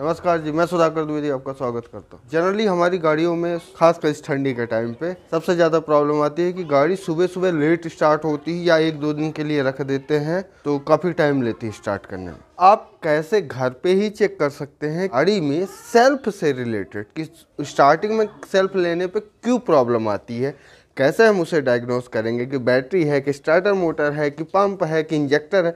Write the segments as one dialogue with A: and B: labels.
A: नमस्कार जी मैं सुधाकर द्विवेदी आपका स्वागत करता हूँ जनरली हमारी गाड़ियों में खासकर इस ठंडी के टाइम पे सबसे ज़्यादा प्रॉब्लम आती है कि गाड़ी सुबह सुबह लेट स्टार्ट होती है या एक दो दिन के लिए रख देते हैं तो काफ़ी टाइम लेती है स्टार्ट करने में आप कैसे घर पे ही चेक कर सकते हैं गाड़ी में सेल्फ से रिलेटेड कि स्टार्टिंग में सेल्फ लेने पर क्यों प्रॉब्लम आती है कैसे हम उसे डायग्नोस करेंगे कि बैटरी है कि स्टार्टर मोटर है कि पंप है कि इंजेक्टर है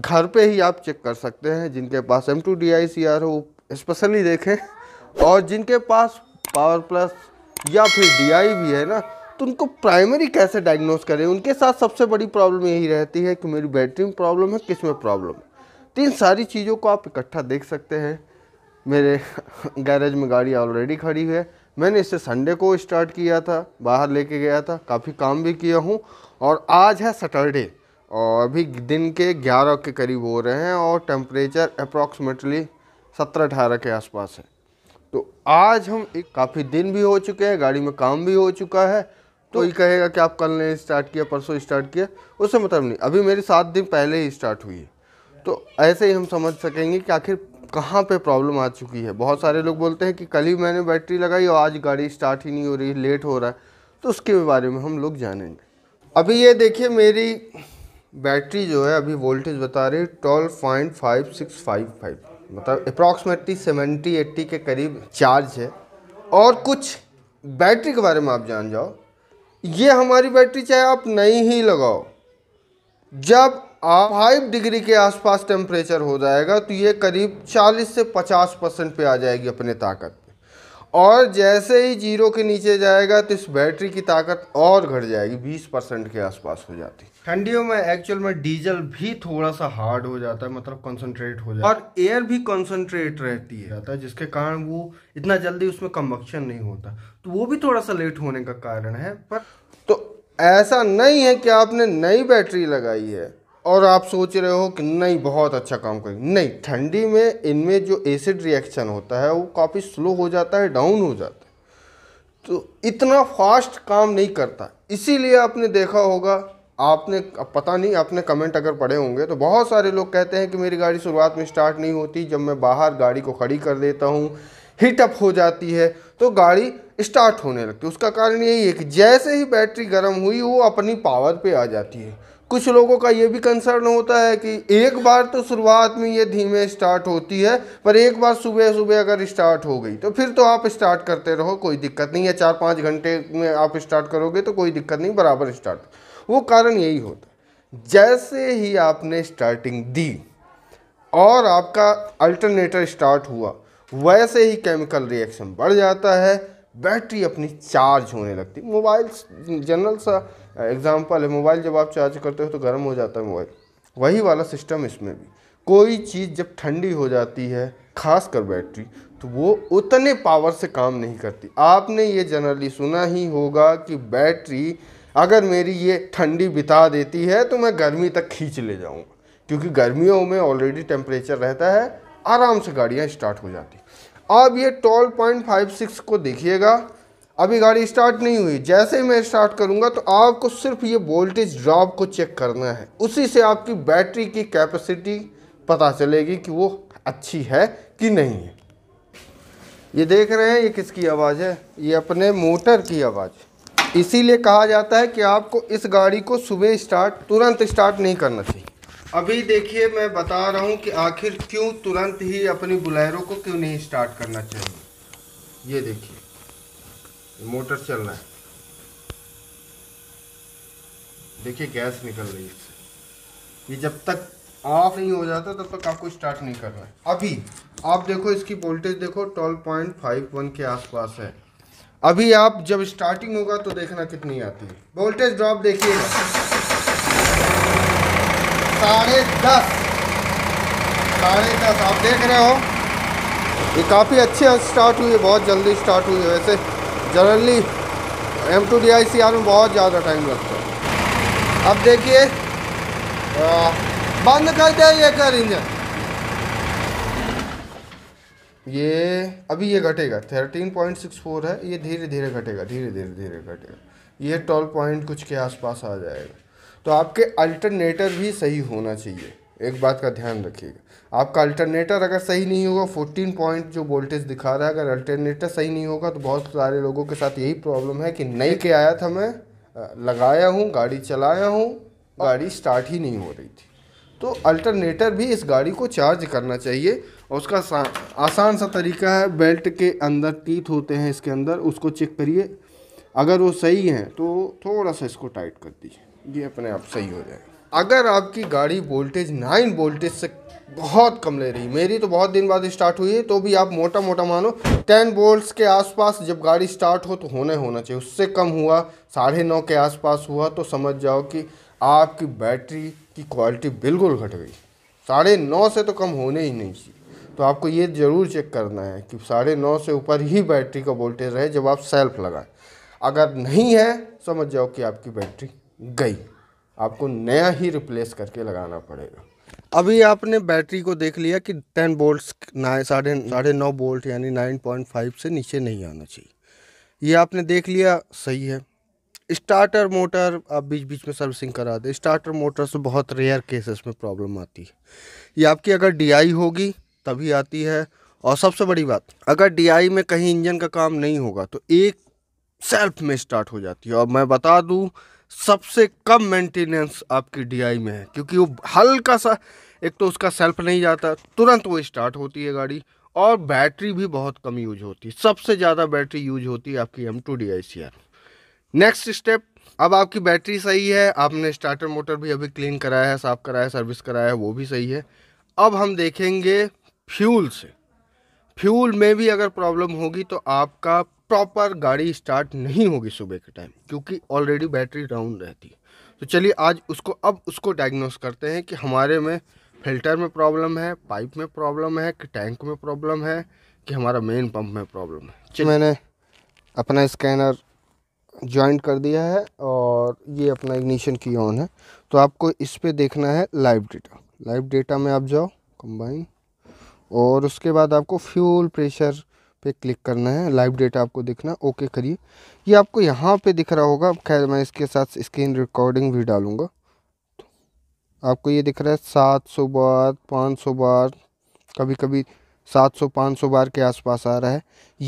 A: घर पे ही आप चेक कर सकते हैं जिनके पास M two D I C R हो स्पेशली देखें और जिनके पास पावर प्लस या फिर डीआई भी है ना तो उनको प्राइमरी कैसे डायग्नोस करें उनके साथ सबसे बड़ी प्रॉब्लम यही रहती है कि मेरी बैटरी में प्रॉब्लम है किस में प्रॉब्लम है तो इन सारी चीज़ों को आप इकट्ठा देख सकते हैं मेरे गैरेज में गाड़ी ऑलरेडी खड़ी है मैंने इसे संडे को स्टार्ट किया था बाहर लेके गया था काफ़ी काम भी किया हूँ और आज है सैटरडे और अभी दिन के 11 के करीब हो रहे हैं और टेम्परेचर अप्रॉक्सीमेटली सत्रह अठारह के आसपास है तो आज हम एक काफ़ी दिन भी हो चुके हैं गाड़ी में काम भी हो चुका है तो ये कहेगा कि आप कल ने स्टार्ट किया परसों स्टार्ट किया उससे मतलब नहीं अभी मेरी सात दिन पहले ही स्टार्ट हुई है तो ऐसे ही हम समझ सकेंगे कि आखिर कहाँ पे प्रॉब्लम आ चुकी है बहुत सारे लोग बोलते हैं कि कल ही मैंने बैटरी लगाई और आज गाड़ी स्टार्ट ही नहीं हो रही लेट हो रहा है तो उसके बारे में हम लोग जानेंगे अभी ये देखिए मेरी बैटरी जो है अभी वोल्टेज बता रही है twelve point five six five five मतलब अप्रॉक्सीमेटली सेवेंटी एट्टी के करीब चार्ज है और कुछ बैटरी के बारे में आप जान जाओ ये हमारी बैटरी चाहे आप नई ही लगाओ जब आप फाइव डिग्री के आसपास टेम्परेचर हो जाएगा तो ये करीब 40 से 50 परसेंट पर आ जाएगी अपने ताकत पे और जैसे ही जीरो के नीचे जाएगा तो इस बैटरी की ताकत और घट जाएगी 20 परसेंट के आसपास हो जाती ठंडियों में एक्चुअल में डीजल भी थोड़ा सा हार्ड हो जाता है मतलब कंसंट्रेट हो जाता है और एयर भी कंसंट्रेट रहती है जाता है जिसके कारण वो इतना जल्दी उसमें कम्बक्शन नहीं होता तो वो भी थोड़ा सा लेट होने का कारण है पर तो ऐसा नहीं है कि आपने नई बैटरी लगाई है और आप सोच रहे हो कि नहीं बहुत अच्छा काम करेंगे नहीं ठंडी में इनमें जो एसिड रिएक्शन होता है वो काफ़ी स्लो हो जाता है डाउन हो जाता है तो इतना फास्ट काम नहीं करता इसीलिए आपने देखा होगा आपने पता नहीं आपने कमेंट अगर पढ़े होंगे तो बहुत सारे लोग कहते हैं कि मेरी गाड़ी शुरुआत में स्टार्ट नहीं होती जब मैं बाहर गाड़ी को खड़ी कर देता हूँ हीटअप हो जाती है तो गाड़ी स्टार्ट होने लगती है उसका कारण यही है कि जैसे ही बैटरी गर्म हुई वो अपनी पावर पर आ जाती है कुछ लोगों का ये भी कंसर्न होता है कि एक बार तो शुरुआत में ये धीमे स्टार्ट होती है पर एक बार सुबह सुबह अगर स्टार्ट हो गई तो फिर तो आप स्टार्ट करते रहो कोई दिक्कत नहीं है चार पाँच घंटे में आप स्टार्ट करोगे तो कोई दिक्कत नहीं बराबर स्टार्ट वो कारण यही होता है जैसे ही आपने स्टार्टिंग दी और आपका अल्टरनेटर स्टार्ट हुआ वैसे ही केमिकल रिएक्शन बढ़ जाता है बैटरी अपनी चार्ज होने लगती मोबाइल जनरल सा एग्ज़ाम्पल है मोबाइल जब आप चार्ज करते हो तो गर्म हो जाता है मोबाइल वही वाला सिस्टम इसमें भी कोई चीज़ जब ठंडी हो जाती है खासकर बैटरी तो वो उतने पावर से काम नहीं करती आपने ये जनरली सुना ही होगा कि बैटरी अगर मेरी ये ठंडी बिता देती है तो मैं गर्मी तक खींच ले जाऊँगा क्योंकि गर्मियों में ऑलरेडी टेम्परेचर रहता है आराम से गाड़ियाँ स्टार्ट हो जाती आप ये टोल पॉइंट फाइव सिक्स को देखिएगा अभी गाड़ी स्टार्ट नहीं हुई जैसे ही मैं स्टार्ट करूँगा तो आपको सिर्फ ये वोल्टेज ड्रॉप को चेक करना है उसी से आपकी बैटरी की कैपेसिटी पता चलेगी कि वो अच्छी है कि नहीं है ये देख रहे हैं ये किसकी आवाज़ है ये अपने मोटर की आवाज़ है इसीलिए कहा जाता है कि आपको इस गाड़ी को सुबह स्टार्ट तुरंत स्टार्ट नहीं करना चाहिए अभी देखिए मैं बता रहा हूँ कि आखिर क्यों तुरंत ही अपनी बुलेरो को क्यों नहीं स्टार्ट करना चाहिए ये देखिए मोटर चल रहा है देखिए गैस निकल रही है इससे ये जब तक ऑफ नहीं हो जाता तब तक आपको स्टार्ट नहीं करना है अभी आप देखो इसकी वोल्टेज देखो ट्वेल्व पॉइंट फाइव वन के आसपास है अभी आप जब स्टार्टिंग होगा तो देखना कितनी आती है वोल्टेज ड्रॉप देखिए साढ़े दस साढ़े दस आप देख रहे हो ये काफ़ी अच्छे स्टार्ट हुई है बहुत जल्दी स्टार्ट हुई है वैसे generally M two D I C R में बहुत ज़्यादा टाइम लगता है अब देखिए बंद कर दिया ये कर इंजन ये अभी ये घटेगा थर्टीन पॉइंट सिक्स फोर है ये धीरे धीरे घटेगा धीरे धीरे धीरे घटेगा ये ट्वेल्व पॉइंट कुछ के आसपास आ जाएगा तो आपके अल्टरनेटर भी सही होना चाहिए एक बात का ध्यान रखिएगा आपका अल्टरनेटर अगर सही नहीं होगा फोर्टीन पॉइंट जो वोल्टेज दिखा रहा है अगर अल्टरनेटर सही नहीं होगा तो बहुत सारे लोगों के साथ यही प्रॉब्लम है कि नहीं के आया था मैं लगाया हूँ गाड़ी चलाया हूँ गाड़ी स्टार्ट ही नहीं हो रही थी तो अल्टरनेटर भी इस गाड़ी को चार्ज करना चाहिए और उसका आसान सा तरीका है बेल्ट के अंदर टीथ होते हैं इसके अंदर उसको चेक करिए अगर वो सही हैं तो थोड़ा सा इसको टाइट कर दीजिए ये अपने आप सही हो जाए अगर आपकी गाड़ी वोल्टेज नाइन वोल्टेज से बहुत कम ले रही मेरी तो बहुत दिन बाद स्टार्ट हुई है तो भी आप मोटा मोटा मानो टेन वोल्ट्स के आसपास जब गाड़ी स्टार्ट हो तो होने होना चाहिए उससे कम हुआ साढ़े नौ के आसपास हुआ तो समझ जाओ कि आपकी बैटरी की क्वालिटी बिल्कुल घट गई साढ़े नौ से तो कम होने ही नहीं चाहिए तो आपको ये ज़रूर चेक करना है कि साढ़े नौ से ऊपर ही बैटरी का वोल्टेज रहे जब आप सेल्फ लगाएं अगर नहीं है समझ जाओ कि आपकी बैटरी गई आपको नया ही रिप्लेस करके लगाना पड़ेगा अभी आपने बैटरी को देख लिया कि टेन बोल्ट साढ़े साढ़े नौ बोल्ट यानी नाइन पॉइंट फाइव से नीचे नहीं आना चाहिए ये आपने देख लिया सही है स्टार्टर मोटर आप बीच बीच में सर्विसिंग करा दें स्टार्टर मोटर से बहुत रेयर केसेस में प्रॉब्लम आती है ये आपकी अगर डीआई होगी तभी आती है और सबसे बड़ी बात अगर डीआई में कहीं इंजन का काम नहीं होगा तो एक सेल्फ में स्टार्ट हो जाती है और मैं बता दूं सबसे कम मेंटेनेंस आपकी डीआई में है क्योंकि वो हल्का सा एक तो उसका सेल्फ नहीं जाता तुरंत वो स्टार्ट होती है गाड़ी और बैटरी भी बहुत कम यूज होती है सबसे ज़्यादा बैटरी यूज होती है आपकी M two D I C R next step अब आपकी बैटरी सही है आपने स्टार्टर मोटर भी अभी क्लीन कराया है साफ़ कराया है सर्विस कराया है वो भी सही है अब हम देखेंगे फ्यूल से फ्यूल में भी अगर प्रॉब्लम होगी तो आपका प्रॉपर गाड़ी स्टार्ट नहीं होगी सुबह के टाइम क्योंकि ऑलरेडी बैटरी डाउन रहती है तो चलिए आज उसको अब उसको डायग्नोस करते हैं कि हमारे में फिल्टर में प्रॉब्लम है पाइप में प्रॉब्लम है कि टैंक में प्रॉब्लम है कि हमारा मेन पंप में प्रॉब्लम है मैंने अपना स्कैनर ज्वाइंट कर दिया है और ये अपना इग्निशन की ऑन है तो आपको इस पर देखना है लाइव डेटा लाइव डेटा में आप जाओ कंबाइन और उसके बाद आपको फ्यूल प्रेशर पे क्लिक करना है लाइव डेटा आपको देखना ओके करिए ये आपको यहाँ पे दिख रहा होगा खैर मैं इसके साथ स्क्रीन रिकॉर्डिंग भी डालूँगा आपको ये दिख रहा है सात सौ बार पाँच सौ बार कभी कभी सात सौ पाँच सौ बार के आसपास आ रहा है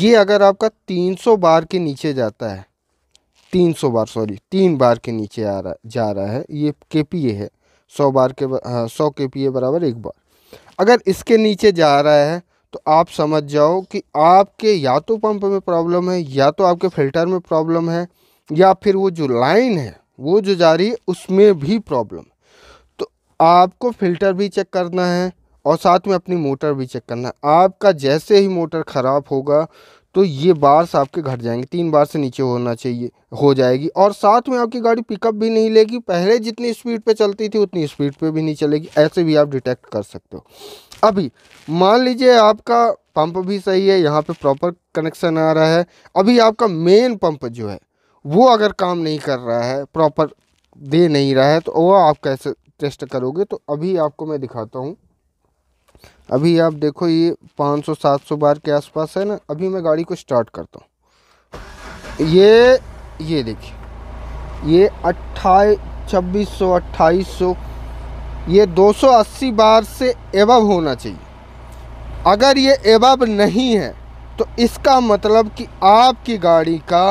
A: ये अगर आपका तीन सौ बार के नीचे जाता है तीन सौ बार सॉरी तीन बार के नीचे आ रहा जा रहा है ये के पी ए है सौ बार के हाँ, सौ के पी ए बराबर एक बार अगर इसके नीचे जा रहा है तो आप समझ जाओ कि आपके या तो पंप में प्रॉब्लम है या तो आपके फिल्टर में प्रॉब्लम है या फिर वो जो लाइन है वो जो जा रही है उसमें भी प्रॉब्लम तो आपको फिल्टर भी चेक करना है और साथ में अपनी मोटर भी चेक करना है आपका जैसे ही मोटर ख़राब होगा तो ये बार्स आपके घट जाएंगे तीन बार से नीचे होना चाहिए हो जाएगी और साथ में आपकी गाड़ी पिकअप भी नहीं लेगी पहले जितनी स्पीड पे चलती थी उतनी स्पीड पे भी नहीं चलेगी ऐसे भी आप डिटेक्ट कर सकते हो अभी मान लीजिए आपका पंप भी सही है यहाँ पे प्रॉपर कनेक्शन आ रहा है अभी आपका मेन पंप जो है वो अगर काम नहीं कर रहा है प्रॉपर दे नहीं रहा है तो वो आप कैसे टेस्ट करोगे तो अभी आपको मैं दिखाता हूँ अभी आप देखो ये 500-700 बार के आसपास है ना अभी मैं गाड़ी को स्टार्ट करता हूँ ये ये देखिए ये अट्ठाई छब्बीस सौ अट्ठाईस सौ ये 280 बार से एबब होना चाहिए अगर ये एबब नहीं है तो इसका मतलब कि आपकी गाड़ी का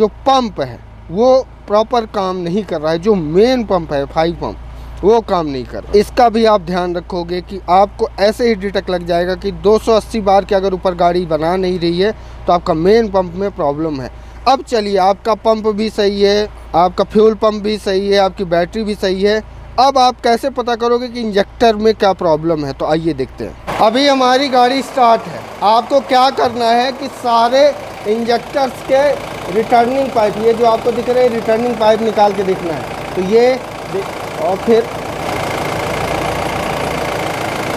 A: जो पंप है वो प्रॉपर काम नहीं कर रहा है जो मेन पंप है फाइव पंप वो काम नहीं कर इसका भी आप ध्यान रखोगे कि आपको ऐसे ही डिटक लग जाएगा कि 280 बार के अगर ऊपर गाड़ी बना नहीं रही है तो आपका मेन पंप में प्रॉब्लम है अब चलिए आपका पंप भी सही है आपका फ्यूल पंप भी सही है आपकी बैटरी भी सही है अब आप कैसे पता करोगे कि इंजेक्टर में क्या प्रॉब्लम है तो आइए देखते हैं अभी हमारी गाड़ी स्टार्ट है आपको क्या करना है कि सारे इंजेक्टर्स के रिटर्निंग पाइप ये जो आपको दिख रहे हैं रिटर्निंग पाइप निकाल के देखना है तो ये और फिर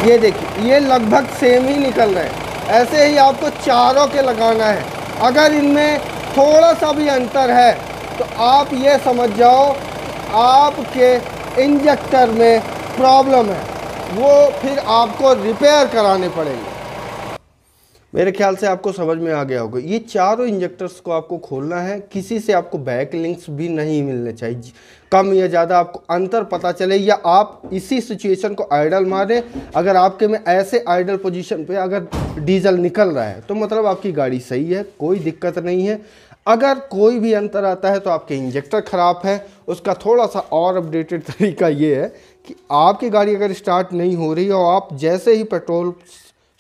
A: ये देखिए ये लगभग सेम ही निकल रहे हैं ऐसे ही आपको चारों के लगाना है अगर इनमें थोड़ा सा भी अंतर है तो आप ये समझ जाओ आपके इंजेक्टर में प्रॉब्लम है वो फिर आपको रिपेयर कराने पड़ेंगे मेरे ख्याल से आपको समझ में आ गया होगा ये चारों इंजेक्टर्स को आपको खोलना है किसी से आपको बैक लिंक्स भी नहीं मिलने चाहिए कम या ज़्यादा आपको अंतर पता चले या आप इसी सिचुएशन को आइडल मारें अगर आपके में ऐसे आइडल पोजीशन पे अगर डीजल निकल रहा है तो मतलब आपकी गाड़ी सही है कोई दिक्कत नहीं है अगर कोई भी अंतर आता है तो आपके इंजेक्टर ख़राब है उसका थोड़ा सा और अपडेटेड तरीका ये है कि आपकी गाड़ी अगर स्टार्ट नहीं हो रही और आप जैसे ही पेट्रोल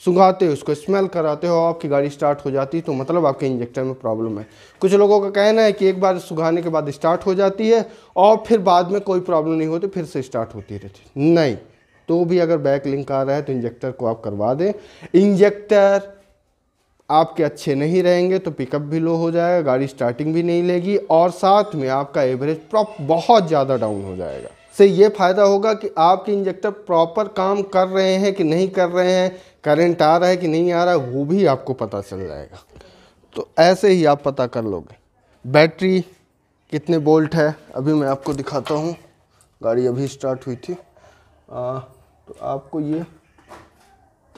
A: सुंघाते हो उसको स्मेल कराते हो आपकी गाड़ी स्टार्ट हो जाती है तो मतलब आपके इंजेक्टर में प्रॉब्लम है कुछ लोगों का कहना है कि एक बार सुघाने के बाद स्टार्ट हो जाती है और फिर बाद में कोई प्रॉब्लम नहीं होती फिर से स्टार्ट होती रहती नहीं तो भी अगर बैक लिंक आ रहा है तो इंजेक्टर को आप करवा दें इंजेक्टर आपके अच्छे नहीं रहेंगे तो पिकअप भी लो हो जाएगा गाड़ी स्टार्टिंग भी नहीं लेगी और साथ में आपका एवरेज प्रॉप बहुत ज़्यादा डाउन हो जाएगा से ये फ़ायदा होगा कि आपके इंजेक्टर प्रॉपर काम कर रहे हैं कि नहीं कर रहे हैं करंट आ रहा है कि नहीं आ रहा है वो भी आपको पता चल जाएगा तो ऐसे ही आप पता कर लोगे बैटरी कितने बोल्ट है अभी मैं आपको दिखाता हूँ गाड़ी अभी स्टार्ट हुई थी आ, तो आपको ये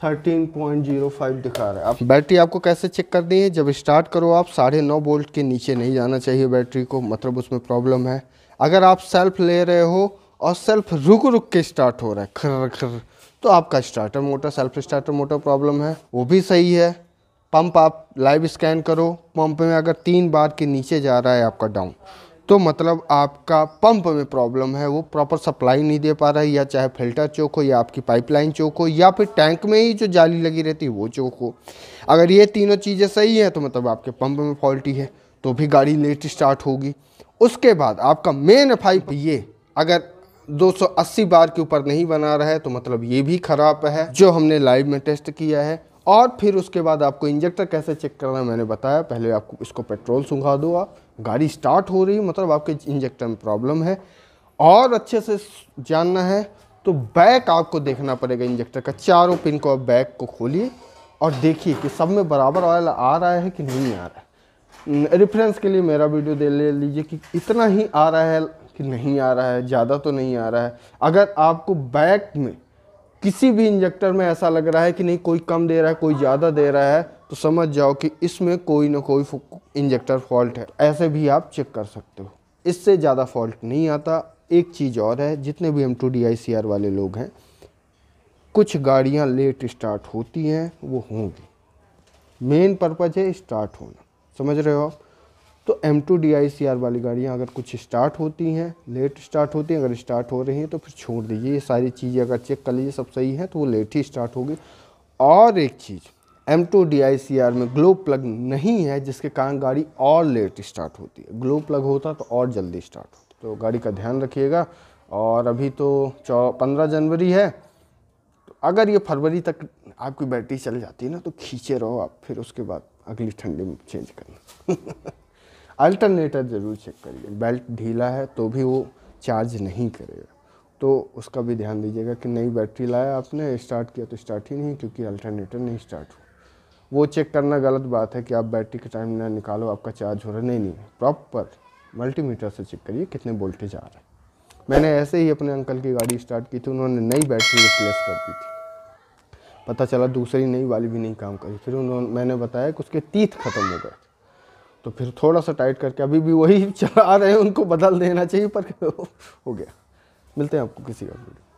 A: 13.05 दिखा रहा है आप बैटरी आपको कैसे चेक करनी है जब स्टार्ट करो आप साढ़े नौ बोल्ट के नीचे नहीं जाना चाहिए बैटरी को मतलब उसमें प्रॉब्लम है अगर आप सेल्फ ले रहे हो और सेल्फ रुक रुक के स्टार्ट हो रहा है खर खर तो आपका starter motor self starter motor problem है वो भी सही है पंप आप लाइव स्कैन करो पंप में अगर तीन बार के नीचे जा रहा है आपका डाउन तो मतलब आपका पंप में प्रॉब्लम है वो प्रॉपर सप्लाई नहीं दे पा रहा है या चाहे फिल्टर चौक हो या आपकी पाइपलाइन चौक हो या फिर टैंक में ही जो जाली लगी रहती है वो चौक हो अगर ये तीनों चीज़ें सही हैं तो मतलब आपके पंप में फॉल्टी है तो भी गाड़ी लेट स्टार्ट होगी उसके बाद आपका मेन पाइप ये अगर 280 बार के ऊपर नहीं बना रहा है तो मतलब ये भी खराब है जो हमने लाइव में टेस्ट किया है और फिर उसके बाद आपको इंजेक्टर कैसे चेक करना है मैंने बताया पहले आपको इसको पेट्रोल सूंघा दो आप गाड़ी स्टार्ट हो रही मतलब आपके इंजेक्टर में प्रॉब्लम है और अच्छे से जानना है तो बैक आपको देखना पड़ेगा इंजेक्टर का चारों पिन को आप बैक को खोलिए और देखिए कि सब में बराबर ऑयल आ रहा है कि नहीं आ रहा है रेफरेंस के लिए मेरा वीडियो दे ले लीजिए कि इतना ही आ रहा है कि नहीं आ रहा है ज़्यादा तो नहीं आ रहा है अगर आपको बैक में किसी भी इंजेक्टर में ऐसा लग रहा है कि नहीं कोई कम दे रहा है कोई ज़्यादा दे रहा है तो समझ जाओ कि इसमें कोई ना कोई इंजेक्टर फॉल्ट है ऐसे भी आप चेक कर सकते हो इससे ज़्यादा फॉल्ट नहीं आता एक चीज़ और है जितने भी M two D I C R वाले लोग हैं कुछ गाड़ियाँ लेट स्टार्ट होती हैं वो होंगी मेन पर्पज़ है स्टार्ट होना समझ रहे हो आप तो M two D I C R वाली गाड़ियाँ अगर कुछ स्टार्ट होती हैं लेट स्टार्ट होती हैं अगर स्टार्ट हो रही हैं तो फिर छोड़ दीजिए ये सारी चीज़ें अगर चेक कर लीजिए सब सही है तो वो लेट ही स्टार्ट होगी और एक चीज़ M two D I C R में ग्लो प्लग नहीं है जिसके कारण गाड़ी और लेट स्टार्ट होती है ग्लो प्लग होता तो और जल्दी स्टार्ट होती तो गाड़ी का ध्यान रखिएगा और अभी तो चौ पंद्रह जनवरी है तो अगर ये फरवरी तक आपकी बैटरी चल जाती है ना तो खींचे रहो आप फिर उसके बाद अगली ठंडी में चेंज करना अल्टरनेटर ज़रूर चेक करिए बेल्ट ढीला है तो भी वो चार्ज नहीं करेगा तो उसका भी ध्यान दीजिएगा कि नई बैटरी लाया आपने स्टार्ट किया तो स्टार्ट ही नहीं क्योंकि अल्टरनेटर नहीं स्टार्ट हुआ वो चेक करना गलत बात है कि आप बैटरी के टाइम ना निकालो आपका चार्ज हो रहा नहीं नहीं प्रॉपर मल्टीमीटर से चेक करिए कितने वोल्टेज आ रहे हैं मैंने ऐसे ही अपने अंकल की गाड़ी स्टार्ट की थी उन्होंने नई बैटरी रिप्लेस कर दी थी पता चला दूसरी नई वाली भी नहीं काम करी फिर उन्होंने मैंने बताया कि उसके तीत ख़त्म हो गए तो फिर थोड़ा सा टाइट करके अभी भी वही चला रहे हैं उनको बदल देना चाहिए पर हो गया मिलते हैं आपको किसी का वीडियो